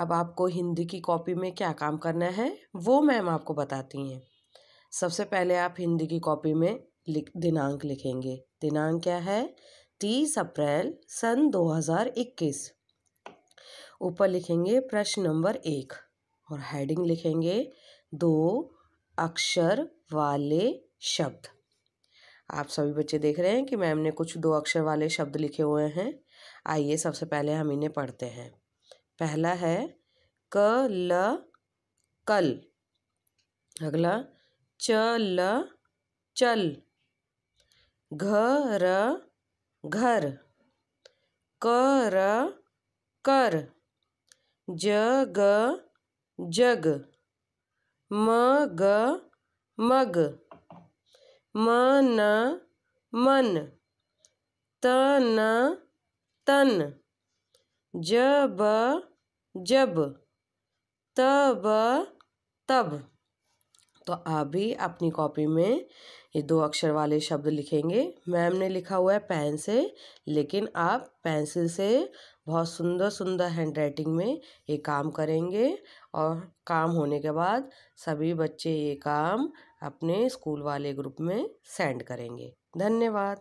अब आपको हिंदी की कॉपी में क्या काम करना है वो मैम आपको बताती हैं सबसे पहले आप हिंदी की कॉपी में लिख दिनांक लिखेंगे दिनांक क्या है तीस अप्रैल सन 2021 ऊपर लिखेंगे प्रश्न नंबर एक और हेडिंग लिखेंगे दो अक्षर वाले शब्द आप सभी बच्चे देख रहे हैं कि मैम ने कुछ दो अक्षर वाले शब्द लिखे हुए हैं आइए सबसे पहले हम इन्हें पढ़ते हैं पहला है क ल कल अगला च ल चल घ र घर क र कर ज ग जग म ग मग म न मन त न तन ज ब जब तब तब तो आप भी अपनी कॉपी में ये दो अक्षर वाले शब्द लिखेंगे मैम ने लिखा हुआ है पेन से लेकिन आप पेंसिल से बहुत सुंदर सुंदर हैंड राइटिंग में ये काम करेंगे और काम होने के बाद सभी बच्चे ये काम अपने स्कूल वाले ग्रुप में सेंड करेंगे धन्यवाद